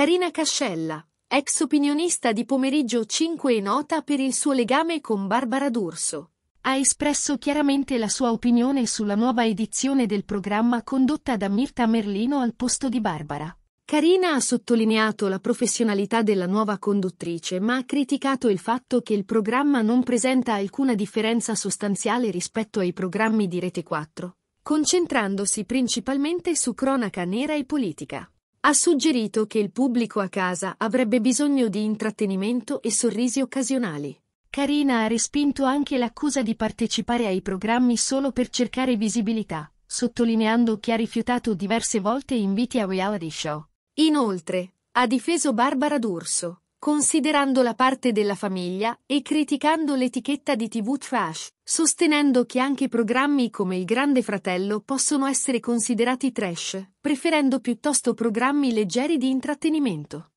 Carina Cascella, ex opinionista di Pomeriggio 5 e nota per il suo legame con Barbara D'Urso, ha espresso chiaramente la sua opinione sulla nuova edizione del programma condotta da Mirta Merlino al posto di Barbara. Carina ha sottolineato la professionalità della nuova conduttrice, ma ha criticato il fatto che il programma non presenta alcuna differenza sostanziale rispetto ai programmi di Rete 4, concentrandosi principalmente su cronaca nera e politica. Ha suggerito che il pubblico a casa avrebbe bisogno di intrattenimento e sorrisi occasionali. Carina ha respinto anche l'accusa di partecipare ai programmi solo per cercare visibilità, sottolineando che ha rifiutato diverse volte inviti a reality show. Inoltre, ha difeso Barbara D'Urso, considerando la parte della famiglia e criticando l'etichetta di TV trash, sostenendo che anche programmi come Il Grande Fratello possono essere considerati trash, preferendo piuttosto programmi leggeri di intrattenimento.